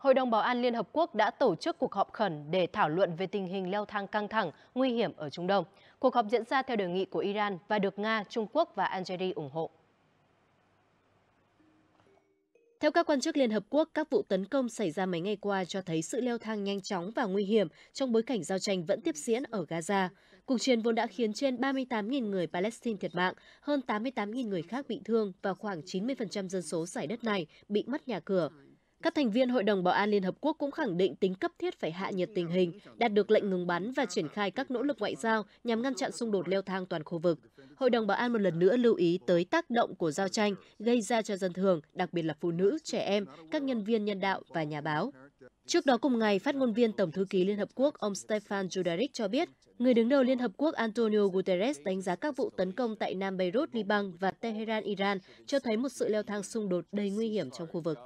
Hội đồng Bảo an Liên Hợp Quốc đã tổ chức cuộc họp khẩn để thảo luận về tình hình leo thang căng thẳng, nguy hiểm ở Trung Đông. Cuộc họp diễn ra theo đề nghị của Iran và được Nga, Trung Quốc và Algeria ủng hộ. Theo các quan chức Liên Hợp Quốc, các vụ tấn công xảy ra mấy ngày qua cho thấy sự leo thang nhanh chóng và nguy hiểm trong bối cảnh giao tranh vẫn tiếp diễn ở Gaza. Cuộc chiến vốn đã khiến trên 38.000 người Palestine thiệt mạng, hơn 88.000 người khác bị thương và khoảng 90% dân số giải đất này bị mất nhà cửa. Các thành viên Hội đồng Bảo an Liên Hợp Quốc cũng khẳng định tính cấp thiết phải hạ nhiệt tình hình, đạt được lệnh ngừng bắn và triển khai các nỗ lực ngoại giao nhằm ngăn chặn xung đột leo thang toàn khu vực. Hội đồng Bảo an một lần nữa lưu ý tới tác động của giao tranh gây ra cho dân thường, đặc biệt là phụ nữ, trẻ em, các nhân viên nhân đạo và nhà báo. Trước đó cùng ngày, phát ngôn viên Tổng thư ký Liên Hợp Quốc ông Stefan Dujarric cho biết, người đứng đầu Liên Hợp Quốc Antonio Guterres đánh giá các vụ tấn công tại Nam Beirut, Liban và Tehran, Iran cho thấy một sự leo thang xung đột đầy nguy hiểm trong khu vực.